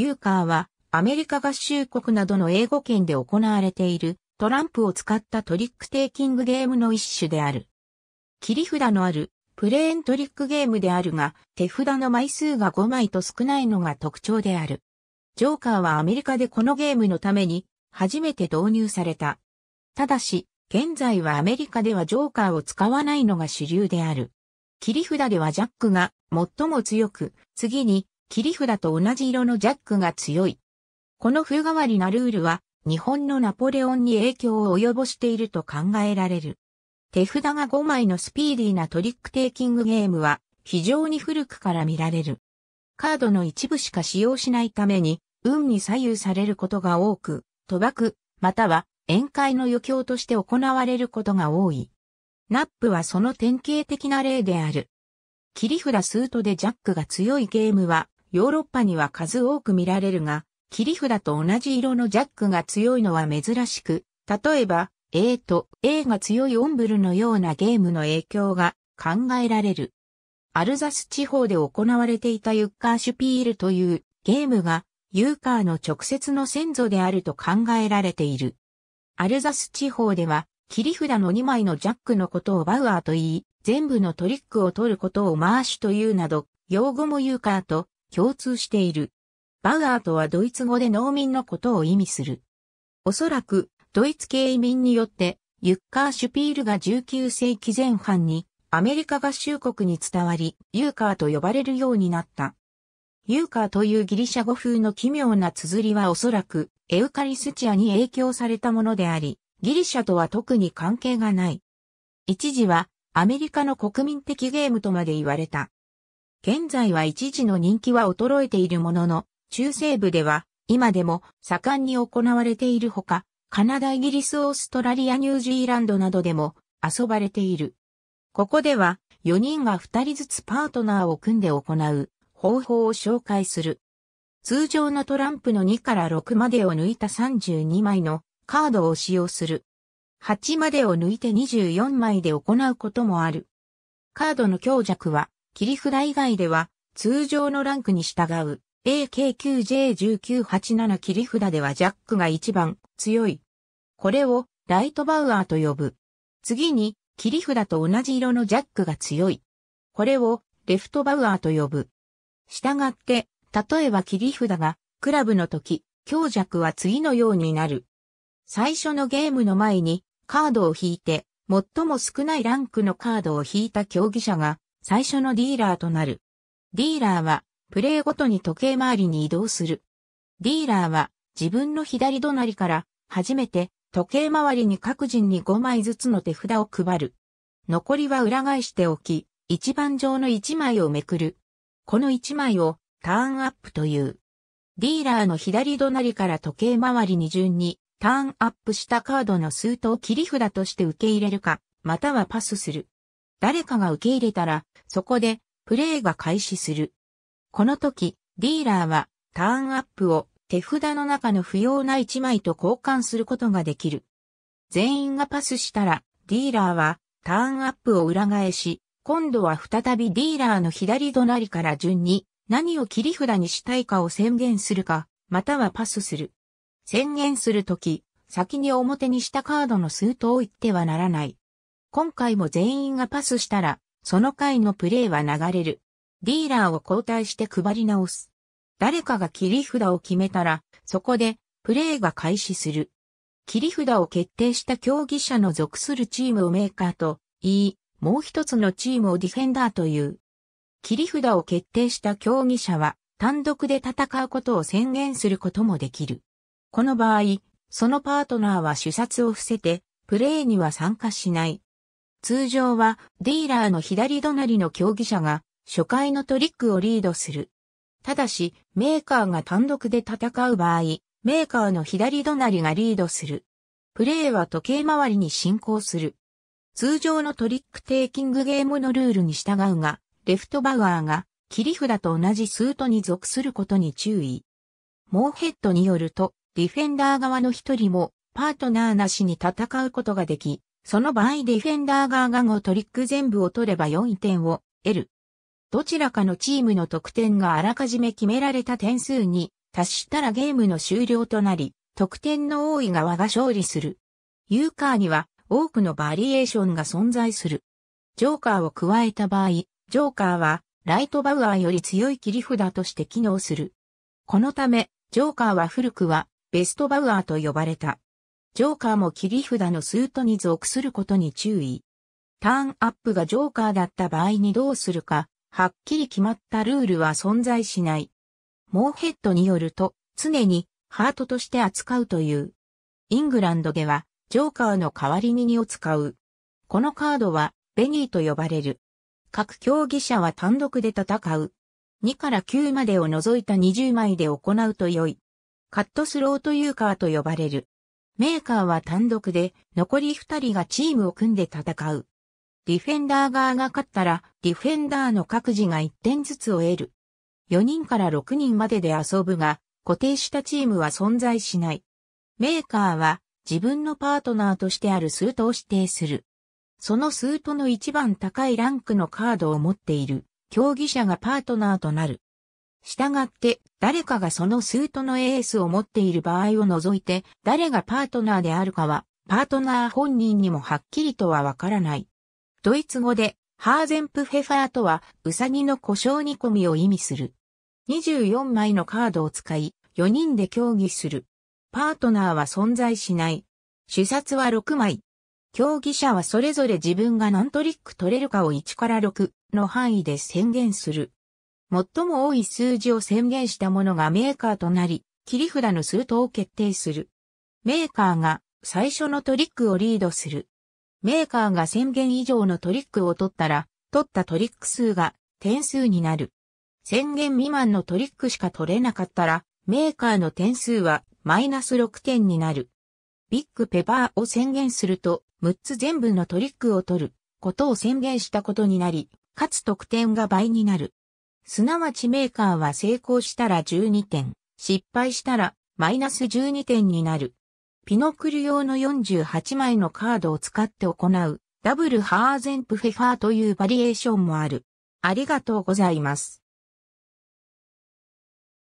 ユーカーはアメリカ合衆国などの英語圏で行われているトランプを使ったトリックテイキングゲームの一種である。切り札のあるプレーントリックゲームであるが、手札の枚数が5枚と少ないのが特徴である。ジョーカーはアメリカでこのゲームのために初めて導入された。ただし、現在はアメリカではジョーカーを使わないのが主流である。切り札ではジャックが最も強く、次に切り札と同じ色のジャックが強い。この風変わりなルールは、日本のナポレオンに影響を及ぼしていると考えられる。手札が5枚のスピーディーなトリックテイキングゲームは、非常に古くから見られる。カードの一部しか使用しないために、運に左右されることが多く、賭博、または宴会の余興として行われることが多い。ナップはその典型的な例である。切り札スートでジャックが強いゲームは、ヨーロッパには数多く見られるが、切り札と同じ色のジャックが強いのは珍しく、例えば、A と A が強いオンブルのようなゲームの影響が考えられる。アルザス地方で行われていたユッカーシュピールというゲームがユーカーの直接の先祖であると考えられている。アルザス地方では切り札の2枚のジャックのことをバウアーと言い、全部のトリックを取ることをマーシュというなど、用語もユーカーと共通している。バウアーとはドイツ語で農民のことを意味する。おそらく、ドイツ系移民によって、ユッカーシュピールが19世紀前半にアメリカ合衆国に伝わり、ユーカーと呼ばれるようになった。ユーカーというギリシャ語風の奇妙な綴りはおそらくエウカリスチアに影響されたものであり、ギリシャとは特に関係がない。一時はアメリカの国民的ゲームとまで言われた。現在は一時の人気は衰えているものの、中西部では今でも盛んに行われているほか、カナダ、イギリス、オーストラリア、ニュージーランドなどでも遊ばれている。ここでは4人が2人ずつパートナーを組んで行う方法を紹介する。通常のトランプの2から6までを抜いた32枚のカードを使用する。8までを抜いて24枚で行うこともある。カードの強弱は切り札以外では、通常のランクに従う AK9J1987 切り札ではジャックが一番強い。これをライトバウアーと呼ぶ。次に切り札と同じ色のジャックが強い。これをレフトバウアーと呼ぶ。従って、例えば切り札がクラブの時、強弱は次のようになる。最初のゲームの前にカードを引いて、最も少ないランクのカードを引いた競技者が最初のディーラーとなる。ディーラーは、プレイごとに時計回りに移動する。ディーラーは、自分の左隣から、初めて、時計回りに各人に5枚ずつの手札を配る。残りは裏返しておき、一番上の1枚をめくる。この1枚を、ターンアップという。ディーラーの左隣から時計回りに順に、ターンアップしたカードの数と切り札として受け入れるか、またはパスする。誰かが受け入れたら、そこでプレイが開始する。この時、ディーラーはターンアップを手札の中の不要な1枚と交換することができる。全員がパスしたら、ディーラーはターンアップを裏返し、今度は再びディーラーの左隣から順に何を切り札にしたいかを宣言するか、またはパスする。宣言するとき、先に表にしたカードの数とを言ってはならない。今回も全員がパスしたら、その回のプレーは流れる。ディーラーを交代して配り直す。誰かが切り札を決めたら、そこで、プレーが開始する。切り札を決定した競技者の属するチームをメーカーと言い、もう一つのチームをディフェンダーという。切り札を決定した競技者は、単独で戦うことを宣言することもできる。この場合、そのパートナーは主殺を伏せて、プレーには参加しない。通常はディーラーの左隣の競技者が初回のトリックをリードする。ただし、メーカーが単独で戦う場合、メーカーの左隣がリードする。プレーは時計回りに進行する。通常のトリックテイキングゲームのルールに従うが、レフトバウアーが切り札と同じスートに属することに注意。モーヘッドによると、ディフェンダー側の一人もパートナーなしに戦うことができ、その場合ディフェンダー側が5トリック全部を取れば4点を得る。どちらかのチームの得点があらかじめ決められた点数に達したらゲームの終了となり、得点の多い側が勝利する。ユーカーには多くのバリエーションが存在する。ジョーカーを加えた場合、ジョーカーはライトバウアーより強い切り札として機能する。このため、ジョーカーは古くはベストバウアーと呼ばれた。ジョーカーも切り札のスートに属することに注意。ターンアップがジョーカーだった場合にどうするか、はっきり決まったルールは存在しない。モーヘッドによると、常にハートとして扱うという。イングランドでは、ジョーカーの代わりに2を使う。このカードは、ベニーと呼ばれる。各競技者は単独で戦う。2から9までを除いた20枚で行うと良い。カットスローというカーと呼ばれる。メーカーは単独で残り2人がチームを組んで戦う。ディフェンダー側が勝ったらディフェンダーの各自が1点ずつを得る。4人から6人までで遊ぶが固定したチームは存在しない。メーカーは自分のパートナーとしてあるスートを指定する。そのスートの一番高いランクのカードを持っている競技者がパートナーとなる。したがって、誰かがそのスートのエースを持っている場合を除いて、誰がパートナーであるかは、パートナー本人にもはっきりとはわからない。ドイツ語で、ハーゼンプフェファーとは、ウサギの故障煮込みを意味する。24枚のカードを使い、4人で協議する。パートナーは存在しない。主殺は6枚。競技者はそれぞれ自分が何トリック取れるかを1から6の範囲で宣言する。最も多い数字を宣言したものがメーカーとなり、切り札の数等を決定する。メーカーが最初のトリックをリードする。メーカーが宣言以上のトリックを取ったら、取ったトリック数が点数になる。宣言未満のトリックしか取れなかったら、メーカーの点数はマイナス6点になる。ビッグペパーを宣言すると、6つ全部のトリックを取ることを宣言したことになり、かつ得点が倍になる。すなわちメーカーは成功したら12点、失敗したらマイナス12点になる。ピノクル用の48枚のカードを使って行うダブルハーゼンプフェファーというバリエーションもある。ありがとうございます。